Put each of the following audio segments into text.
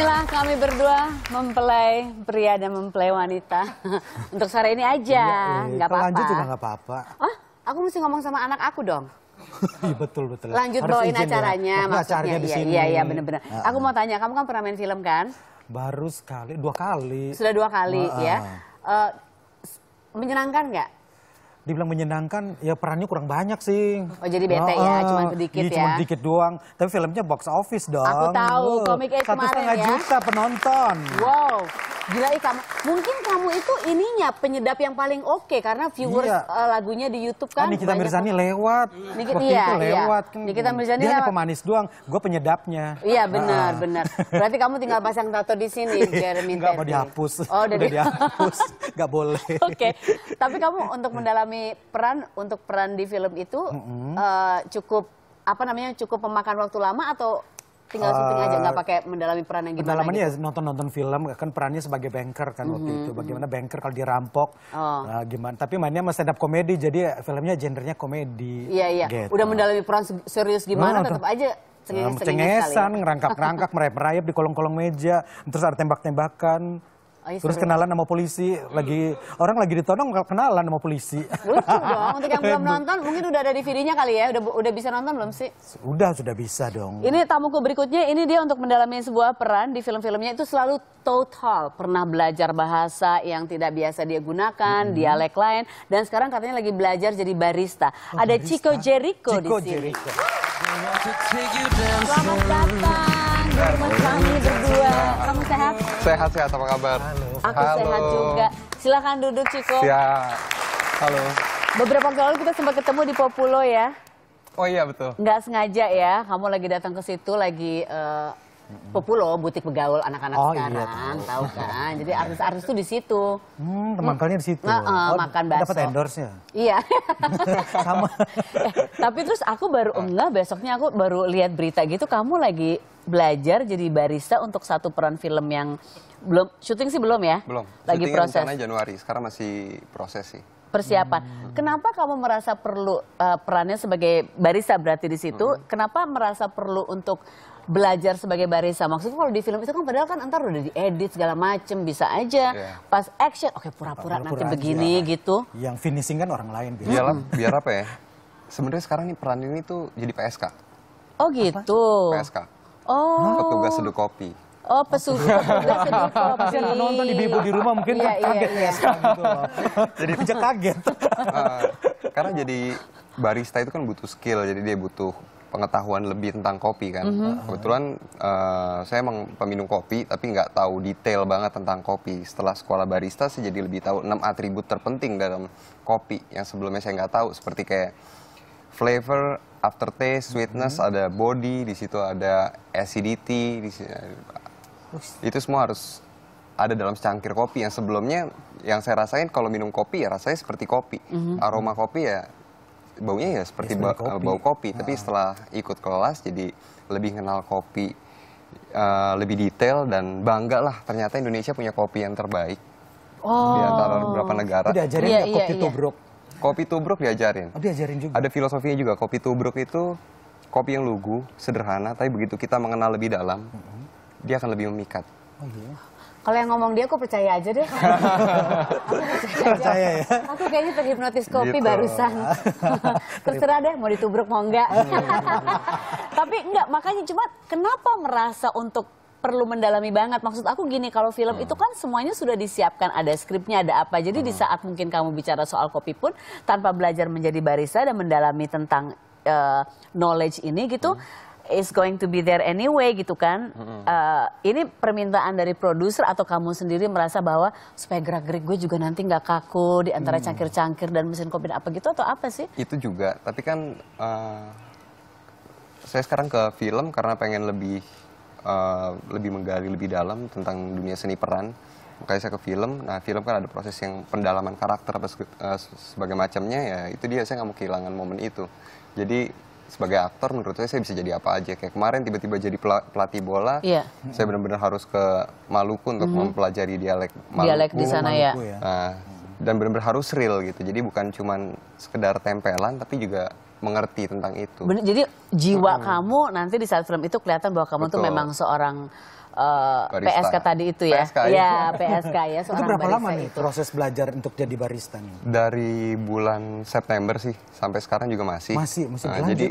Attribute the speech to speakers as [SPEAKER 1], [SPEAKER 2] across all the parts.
[SPEAKER 1] Inilah kami berdua mempelai pria dan mempelai wanita. Untuk sore ini aja, iya, iya. nggak apa-apa. Lanjut juga nggak apa-apa. Ah, aku mesti ngomong sama anak aku dong.
[SPEAKER 2] Iya betul betul. Lanjut Harus bawain acaranya, maksudnya. Acaranya di iya, sini. Iya iya benar-benar. Uh Aku mau
[SPEAKER 1] tanya, kamu kan pernah main film kan?
[SPEAKER 2] Baru sekali, dua kali. Sudah dua kali uh ya.
[SPEAKER 1] Uh, menyenangkan nggak
[SPEAKER 2] dibilang menyenangkan ya perannya kurang banyak sih. Oh jadi bete ya, cuma sedikit iya, ya. Cuma sedikit doang. Tapi filmnya box office dong. Aku tahu, wow. komik ya. Satu setengah juta penonton.
[SPEAKER 1] Wow. Gila kamu, mungkin kamu itu ininya penyedap yang paling oke okay, karena viewers iya. uh, lagunya di YouTube ah, kan. Ah, Nikita Mirzani lewat,
[SPEAKER 2] Nikita, waktu iya, itu iya. lewat. Iya. Nikita Mirzani Dia lewat. pemanis doang, gue penyedapnya. Iya benar ah. benar.
[SPEAKER 1] Berarti kamu tinggal pasang tato di sini iya. Jeremy. Enggak
[SPEAKER 2] mau dihapus, oh, udah di... dihapus, nggak boleh.
[SPEAKER 1] Oke, okay. tapi kamu untuk mendalami peran untuk peran di film itu mm -hmm. uh, cukup apa namanya cukup memakan waktu lama atau
[SPEAKER 2] tinggal syuting aja nggak ah, pakai
[SPEAKER 1] mendalami peran yang gimana gitu. ya
[SPEAKER 2] nonton-nonton film kan perannya sebagai banker kan mm -hmm. waktu mhm, itu mhm. bagaimana banker kalau dirampok oh. uh, gimana tapi mainnya mas stand up komedi jadi filmnya gendernya komedi iya iya gitu. udah
[SPEAKER 1] mendalami peran serius gimana nah, tetap aja cengengesan, cengengesan ngerangkak-rangkak
[SPEAKER 2] merayap-merayap di kolong-kolong meja terus ada tembak-tembakan Terus kenalan sama polisi lagi orang lagi ditonong kenalan sama polisi.
[SPEAKER 1] Lucu dong. Untuk yang belum nonton mungkin udah ada di videonya kali ya. Udah udah bisa nonton belum sih?
[SPEAKER 2] Udah, sudah bisa dong.
[SPEAKER 1] Ini tamuku berikutnya ini dia untuk mendalami sebuah peran di film-filmnya itu selalu total, pernah belajar bahasa yang tidak biasa dia gunakan, hmm. dialek lain dan sekarang katanya lagi belajar jadi barista. Oh, ada barista. Chico Jericho Chico di sini. Jericho.
[SPEAKER 3] Selamat datang rumah kami berdua. Kamu sehat? Sehat, sehat. Apa kabar? Halo. Aku Halo. sehat juga.
[SPEAKER 1] Silakan duduk, Ciko. Ya. Halo. Beberapa waktu lalu kita sempat ketemu di Populo ya. Oh iya, betul. Nggak sengaja ya, kamu lagi datang ke situ, lagi... Uh, Populo, butik begaul anak-anak oh, iya, sekarang, iya, tahu. kan? Jadi artis-artis tuh di situ. Hmm, temankannya
[SPEAKER 2] di situ. Nah, uh, oh, makan bakso. Dapat endorse
[SPEAKER 1] Iya. Sama. eh, tapi terus aku baru ah. enggak besoknya aku baru lihat berita gitu kamu lagi belajar jadi barista untuk satu peran film yang belum syuting sih belum ya? Belum.
[SPEAKER 3] Lagi Syutingnya proses. Januari, sekarang masih proses sih.
[SPEAKER 1] Persiapan. Hmm. Kenapa kamu merasa perlu uh, perannya sebagai barista berarti di situ? Hmm. Kenapa merasa perlu untuk belajar sebagai barista. Maksudnya kalau di film itu kan padahal kan antar udah diedit segala macem bisa aja. Yeah. Pas action, oke okay, pura-pura nanti begini aja. gitu.
[SPEAKER 3] Yang finishing kan orang lain. Biar, biar apa ya? Sebenarnya sekarang ini peran ini tuh jadi PSK. Oh gitu. Apa? PSK.
[SPEAKER 1] Oh. Petugas seduh kopi. Oh, pesuruh petugas seduh kopi.
[SPEAKER 3] Yang nonton di bibu di rumah mungkin iya, kan Iya, iya. Jadi kaget. Ah, karena jadi barista itu kan butuh skill, jadi dia butuh pengetahuan lebih tentang kopi kan. Mm -hmm. Kebetulan uh, saya emang peminum kopi tapi nggak tahu detail banget tentang kopi. Setelah sekolah barista sih jadi lebih tahu 6 atribut terpenting dalam kopi yang sebelumnya saya nggak tahu seperti kayak flavor, aftertaste, sweetness, mm -hmm. ada body, di situ ada acidity, di situ, itu semua harus ada dalam secangkir kopi yang sebelumnya yang saya rasain kalau minum kopi ya rasanya seperti kopi. Mm -hmm. Aroma kopi ya baunya ya seperti ba kopi. bau kopi, nah. tapi setelah ikut kelas jadi lebih kenal kopi uh, lebih detail dan bangga lah ternyata Indonesia punya kopi yang terbaik
[SPEAKER 2] oh. di antara beberapa negara. diajarin iya, iya, kopi iya. tubruk.
[SPEAKER 3] Kopi tubruk diajarin. Oh, diajarin juga. Ada filosofinya juga. Kopi tubruk itu kopi yang lugu, sederhana, tapi begitu kita mengenal lebih dalam, mm -hmm. dia akan lebih memikat.
[SPEAKER 2] Oh
[SPEAKER 1] kalau yang ngomong dia, aku percaya aja deh. aku percaya,
[SPEAKER 2] percaya
[SPEAKER 3] aja.
[SPEAKER 1] ya. Aku kayaknya terhipnotis kopi gitu. barusan.
[SPEAKER 2] Terserah
[SPEAKER 1] deh, mau ditubruk mau enggak. Hmm. Tapi enggak, makanya cuma kenapa merasa untuk perlu mendalami banget. Maksud aku gini, kalau film hmm. itu kan semuanya sudah disiapkan, ada skripnya, ada apa. Jadi hmm. di saat mungkin kamu bicara soal kopi pun, tanpa belajar menjadi barista dan mendalami tentang uh, knowledge ini gitu, hmm is going to be there anyway gitu kan. Mm-hmm. Uh, ini permintaan dari produser atau kamu sendiri merasa bahwa supaya gerak-gerik gue juga nanti nggak kaku di antara hmm. cangkir-cangkir mm. dan mesin kopi apa gitu atau apa sih?
[SPEAKER 3] Itu juga, tapi kan uh, saya sekarang ke film karena pengen lebih uh, lebih menggali lebih dalam tentang dunia seni peran. Makanya saya ke film. Nah, film kan ada proses yang pendalaman karakter apa uh, sebagai macamnya ya. Itu dia saya nggak mau kehilangan momen itu. Jadi sebagai aktor menurut saya saya bisa jadi apa aja kayak kemarin tiba-tiba jadi pelatih bola yeah. saya benar-benar harus ke Maluku untuk mm -hmm. mempelajari dialek Maluku dialek di sana ya. ya, Nah, dan benar-benar harus real gitu jadi bukan cuman sekedar tempelan tapi juga mengerti tentang itu Bener, jadi
[SPEAKER 1] jiwa hmm. kamu nanti di saat film itu kelihatan bahwa kamu Betul. tuh memang seorang uh, eh, PSK tadi itu ya. PSK iya, iya. ya, PSK ya. itu berapa lama nih itu. proses
[SPEAKER 2] belajar untuk jadi barista nih?
[SPEAKER 3] Dari bulan September sih sampai sekarang juga masih. Masih, masih nah, Jadi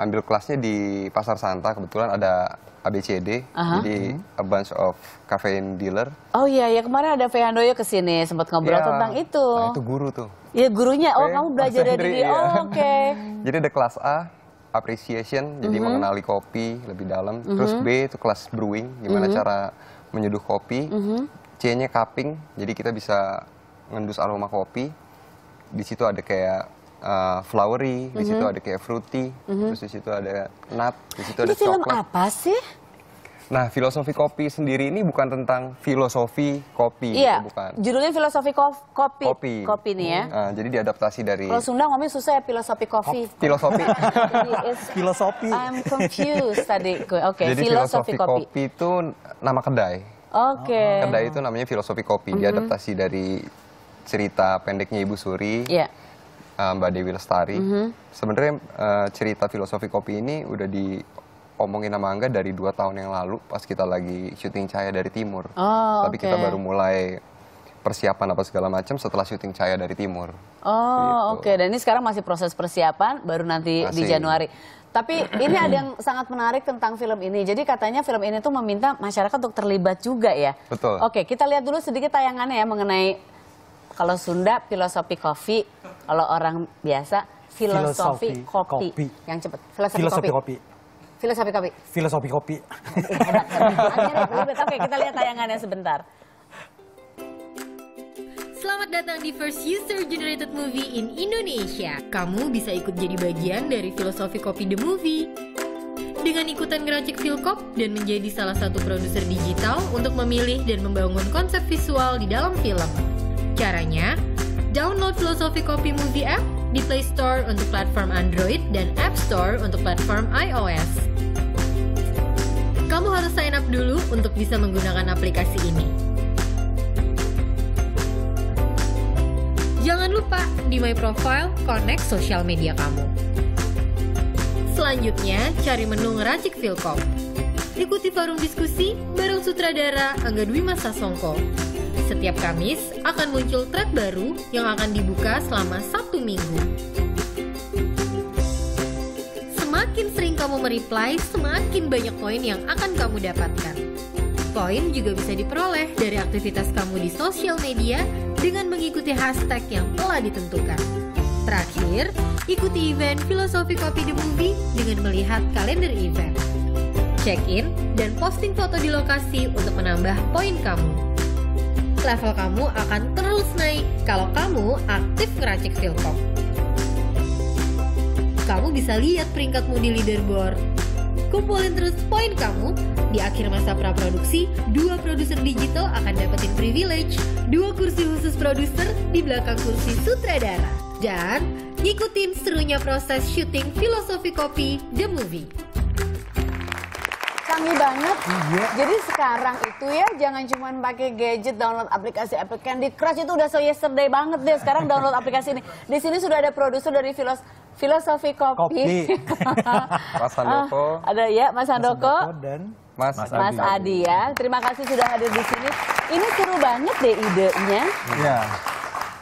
[SPEAKER 3] ambil kelasnya di Pasar Santa kebetulan ada ABCD, uh -huh. jadi a bunch of caffeine dealer.
[SPEAKER 1] Oh iya, ya kemarin ada Fehandoyo ya ke sini sempat ngobrol ya, tentang itu. Nah, itu guru tuh. Iya gurunya, oh kamu belajar dari dia. Oh, Oke. Okay.
[SPEAKER 3] jadi ada kelas A, appreciation, jadi mm -hmm. mengenali kopi lebih dalam. Mm -hmm. Terus B itu kelas brewing, gimana mm -hmm. cara menyeduh kopi. Mm -hmm. C-nya cupping, jadi kita bisa ngendus aroma kopi. Di situ ada kayak uh, flowery, mm -hmm. di situ mm-hmm. ada kayak fruity, mm -hmm. terus di situ ada nut, di situ ada film film apa sih? Nah, filosofi kopi sendiri ini bukan tentang filosofi kopi, gitu, iya, bukan.
[SPEAKER 1] Judulnya filosofi ko kopi. Kopi. Kopi nih ya. Hmm.
[SPEAKER 3] Nah, jadi diadaptasi dari. Kalau Sunda
[SPEAKER 1] ngomongnya susah ya filosofi kopi. Oh,
[SPEAKER 3] filosofi. filosofi.
[SPEAKER 1] I'm confused tadi gue. Oke. Okay, jadi filosofi, kopi.
[SPEAKER 3] kopi itu nama kedai.
[SPEAKER 1] Oke. Okay. Ah, kedai
[SPEAKER 3] itu namanya filosofi kopi. Mm -hmm. Diadaptasi dari cerita pendeknya Ibu Suri. Iya. Yeah. Mbak Dewi Lestari. Mm -hmm. Sebenarnya uh, cerita filosofi kopi ini udah di omongin sama Angga dari dua tahun yang lalu pas kita lagi syuting Cahaya dari Timur. Oh, Tapi okay. kita baru mulai persiapan apa segala macam setelah syuting Cahaya dari Timur. Oh, gitu.
[SPEAKER 1] oke. Okay. Dan ini sekarang masih proses persiapan baru nanti masih. di Januari. Tapi ini ada yang sangat menarik tentang film ini. Jadi katanya film ini tuh meminta masyarakat untuk terlibat juga ya.
[SPEAKER 3] Betul.
[SPEAKER 2] Oke,
[SPEAKER 1] kita lihat dulu sedikit tayangannya ya mengenai kalau Sunda filosofi kopi, kalau orang biasa filosofi, filosofi kopi. kopi. Yang cepat, filosofi, filosofi kopi. kopi. Filosofi kopi.
[SPEAKER 2] Filosofi kopi.
[SPEAKER 1] Oke, kita lihat tayangannya sebentar. Selamat datang di First User Generated Movie
[SPEAKER 2] in Indonesia. Kamu bisa ikut jadi bagian dari filosofi kopi the movie. Dengan ikutan ngeracik Filkop dan menjadi salah satu produser digital untuk memilih dan membangun konsep visual di dalam film. Caranya, download filosofi kopi movie app di Play Store untuk platform Android dan App Store untuk platform iOS. Kamu harus sign up dulu untuk bisa menggunakan aplikasi ini. Jangan lupa di My Profile connect sosial media kamu. Selanjutnya, cari menu ngeracik Vilkom. Ikuti forum diskusi bareng sutradara Angga Dwi Masa setiap Kamis akan muncul thread baru yang akan dibuka selama satu minggu. Semakin sering kamu mereply, semakin banyak poin yang akan kamu dapatkan. Poin juga bisa diperoleh dari aktivitas kamu di sosial media dengan mengikuti hashtag yang telah ditentukan. Terakhir, ikuti event Filosofi Kopi The Movie dengan melihat kalender event. Check-in dan posting foto di lokasi untuk menambah poin kamu level kamu akan terus naik kalau kamu aktif ngeracik Silkom. Kamu bisa lihat peringkatmu di leaderboard. Kumpulin terus poin kamu. Di akhir masa praproduksi, dua produser digital akan dapetin privilege, dua kursi khusus produser di belakang kursi sutradara. Dan ngikutin serunya proses syuting filosofi kopi The Movie
[SPEAKER 1] canggih banget. Iya. Jadi sekarang itu ya jangan cuma pakai gadget download aplikasi aplikasi Candy Crush itu udah so yesterday banget deh. Sekarang download aplikasi ini. Di sini sudah ada produser dari Filos Filosofi Kopi. Kopi.
[SPEAKER 3] Mas Handoko.
[SPEAKER 1] Ah, uh, ada ya Mas Handoko. Mas Handoko dan
[SPEAKER 4] Mas, Mas, Adi. Adi
[SPEAKER 1] ya. Terima kasih sudah hadir di sini. Ini seru banget deh idenya.
[SPEAKER 4] Iya.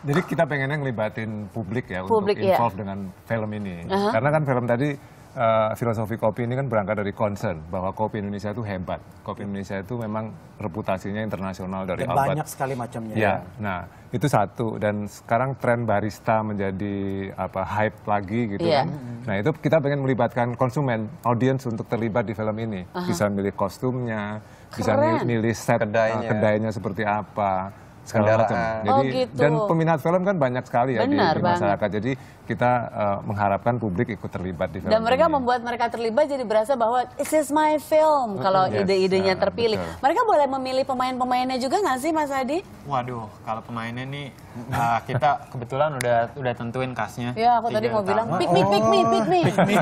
[SPEAKER 4] Jadi kita pengennya ngelibatin publik ya publik, untuk iya. involve ya. dengan film ini. Uh -huh. Karena kan film tadi uh, filosofi kopi ini kan berangkat dari concern bahwa kopi Indonesia itu hebat. Kopi Indonesia itu memang reputasinya internasional dari Dan Banyak
[SPEAKER 2] sekali macamnya. Ya, ya,
[SPEAKER 4] nah itu satu. Dan sekarang tren barista menjadi apa hype lagi gitu yeah. kan. Nah itu kita pengen melibatkan konsumen, audiens untuk terlibat di film ini. Uh -huh. Bisa milih kostumnya, Keren. bisa milih, milih set eh, kedainya. Uh, kedainya seperti apa kendaraan. Oh, jadi oh, gitu. dan peminat film kan banyak sekali ya Benar, di, di masyarakat. Jadi kita uh, mengharapkan publik ikut terlibat di film. Dan mereka
[SPEAKER 1] ini. membuat mereka terlibat jadi berasa bahwa this is my film kalau yes, ide-idenya nah, terpilih. Betul. Mereka boleh memilih pemain-pemainnya juga nggak sih Mas Adi?
[SPEAKER 3] Waduh, kalau pemainnya nih uh, kita kebetulan udah udah tentuin kasnya. Ya, aku tadi mau bilang pick me, pick me, pick me.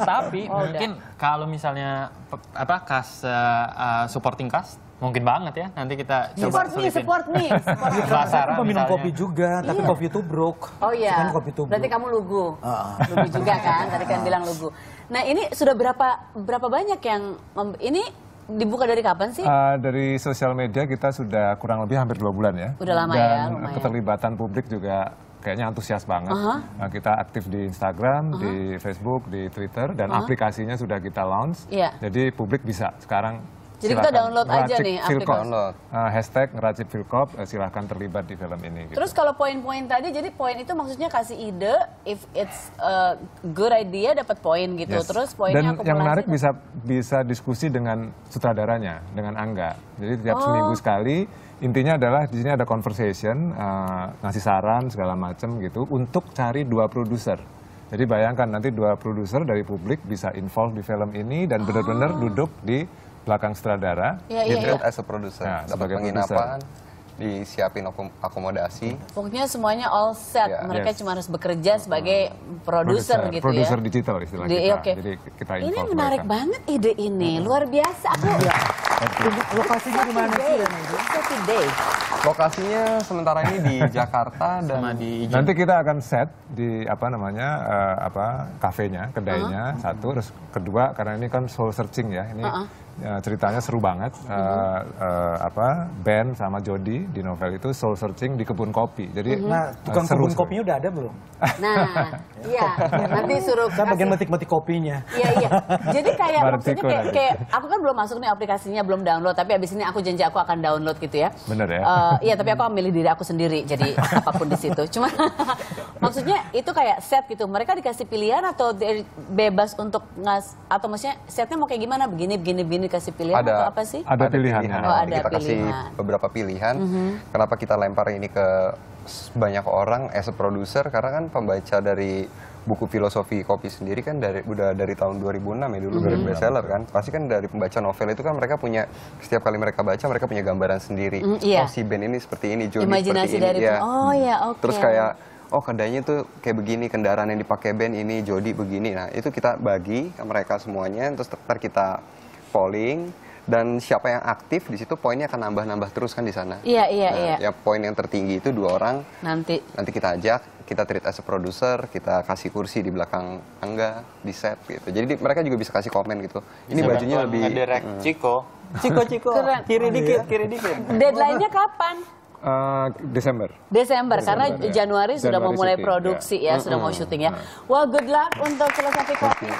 [SPEAKER 3] Tapi oh, mungkin kalau misalnya apa kas uh, eh, supporting cast Mungkin banget ya. Nanti kita support coba me, support me, support me. Iya, penasaran aku minum kopi
[SPEAKER 2] juga, tapi iya. kopi itu broke. Oh iya. kopi itu broke. Berarti
[SPEAKER 1] kamu lugu.
[SPEAKER 4] Uh. Lugu
[SPEAKER 1] juga kan, tadi kan uh. bilang lugu. Nah, ini sudah berapa berapa banyak yang ini dibuka dari kapan sih? Uh,
[SPEAKER 4] dari sosial media kita sudah kurang lebih hampir dua bulan ya. Udah lama ya, Dan ya, lumayan. keterlibatan publik juga kayaknya antusias banget. Uh -huh. nah, kita aktif di Instagram, uh -huh. di Facebook, di Twitter, dan uh -huh. aplikasinya sudah kita launch. Yeah. Jadi publik bisa sekarang
[SPEAKER 1] jadi silahkan. kita download aja nih aplikasi.
[SPEAKER 4] Uh, hashtag ngeracik Vilkop, uh, eh, silahkan terlibat di film ini. Gitu. Terus
[SPEAKER 1] kalau poin-poin tadi, jadi poin itu maksudnya kasih ide, if it's a good idea dapat poin gitu. Yes. Terus poinnya Dan yang menarik
[SPEAKER 4] bisa bisa diskusi dengan sutradaranya, dengan Angga. Jadi tiap oh. seminggu sekali, intinya adalah di sini ada conversation, uh, ngasih saran segala macam gitu, untuk cari dua produser. Jadi bayangkan nanti dua produser dari publik bisa involve di film ini dan benar-benar oh. duduk di belakang sutradara. Yeah, yeah, yeah. as a producer. Nah, dapat
[SPEAKER 3] penginapan, producer. disiapin akomodasi.
[SPEAKER 1] Pokoknya semuanya all set. Yeah. Mereka yes. cuma harus bekerja sebagai produser gitu ya. Produser
[SPEAKER 4] digital istilah Di, Okay. Jadi kita Ini menarik
[SPEAKER 1] mereka. banget ide ini. Luar biasa. Aku. Lokasinya di mana sih?
[SPEAKER 3] Saturday. Lokasinya sementara ini di Jakarta dan Sama di Ijen. nanti
[SPEAKER 4] kita akan set di apa namanya uh, apa kafenya, kedainya uh -huh. satu, terus kedua karena ini kan soul searching ya ini. Uh -huh. Ya, ceritanya seru banget uh, uh, apa Ben sama Jody di novel itu soul searching di kebun kopi jadi uh-huh. nah tukang seru, kebun seru.
[SPEAKER 2] kopinya udah ada belum
[SPEAKER 1] nah iya
[SPEAKER 2] nanti suruh kan bagian
[SPEAKER 4] metik-metik kopinya iya
[SPEAKER 1] iya jadi kayak maksudnya kayak, kayak aku kan belum masuk nih aplikasinya belum download tapi abis ini aku janji aku akan download gitu ya
[SPEAKER 4] bener ya uh,
[SPEAKER 1] iya tapi aku ambil diri aku sendiri jadi apapun di situ. Cuma maksudnya itu kayak set gitu. Mereka dikasih pilihan atau bebas untuk ngas atau maksudnya setnya mau kayak gimana? Begini begini begini kasih pilihan ada, atau apa sih? Ada, pilihan. Oh, ada kita pilihan. kasih
[SPEAKER 3] beberapa pilihan. Mm -hmm. Kenapa kita lempar ini ke banyak orang as a producer karena kan pembaca dari buku filosofi kopi sendiri kan dari udah dari tahun 2006 ya dulu mm -hmm. bestseller kan. Pasti kan dari pembaca novel itu kan mereka punya setiap kali mereka baca mereka punya gambaran sendiri. Mm, Oh si Ben ini seperti ini, Jody seperti dari ini. Ya. Oh ya, oke. Okay. Terus kayak oh kedainya tuh kayak begini kendaraan yang dipakai band ini Jody begini nah itu kita bagi ke mereka semuanya terus ntar kita polling dan siapa yang aktif di situ poinnya akan nambah-nambah terus kan di sana. Iya iya nah, iya. Ya poin yang tertinggi itu dua orang. Nanti. Nanti kita ajak, kita treat as a producer, kita kasih kursi di belakang angga, di set gitu. Jadi di, mereka juga bisa kasih komen
[SPEAKER 4] gitu. Ini bajunya lebih. Ngedirect hmm. Ciko.
[SPEAKER 3] Ciko Ciko. Keren. Kiri iya. dikit, kiri dikit. Deadline-nya
[SPEAKER 1] kapan?
[SPEAKER 4] Uh, eh, Desember.
[SPEAKER 1] Desember. Desember karena ya. Januari, Januari sudah mau mulai produksi iya. ya, ya mm -hmm. sudah mau syuting ya. Nah. Wah, well, good luck untuk filosofi kopi.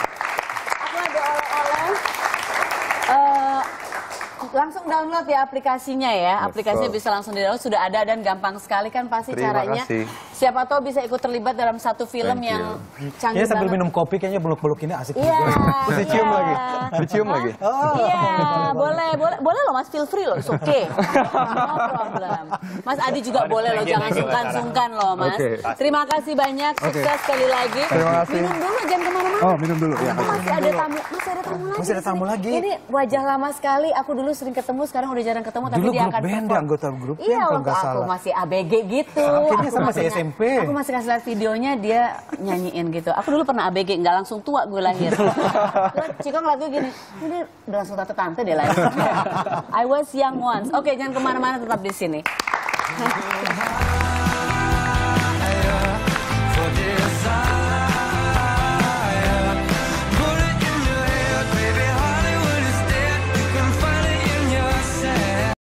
[SPEAKER 1] Langsung download ya aplikasinya ya. Betul. Aplikasinya bisa langsung di download sudah ada dan gampang sekali kan pasti Terima caranya. Kasih. Siapa tahu bisa ikut terlibat dalam satu film yang canggih. Ya sambil minum
[SPEAKER 2] kopi kayaknya peluk-peluk ini asik yeah, juga. Iya. cium lagi.
[SPEAKER 3] lagi.
[SPEAKER 1] Oh. Iya, oh. yeah, boleh, boleh. Boleh loh Mas, feel free loh. Oke. okay. No problem. Mas Adi juga boleh loh, jangan sungkan-sungkan loh Mas. Okay. Terima kasih banyak, sukses okay. sekali lagi. Terima kasih. Minum dulu, jangan kemana-mana.
[SPEAKER 4] Oh, minum dulu. Ya, masih ada
[SPEAKER 1] tamu, masih ada tamu lagi. Masih ada
[SPEAKER 2] tamu lagi. Ini
[SPEAKER 1] wajah lama sekali, aku dulu sering ketemu, sekarang udah jarang ketemu tapi dia akan band, perform. Ya,
[SPEAKER 2] anggota grup iya, kalau nggak salah. aku masih
[SPEAKER 1] ABG gitu. Akhirnya aku masih SMP. Aku masih kasih lihat videonya dia nyanyiin gitu. Aku dulu pernah ABG, nggak langsung tua gue lahir. Cikong lagu gue gini, ini udah langsung tante tante deh lahir. I was young once. Oke, okay, jangan kemana-mana tetap di sini.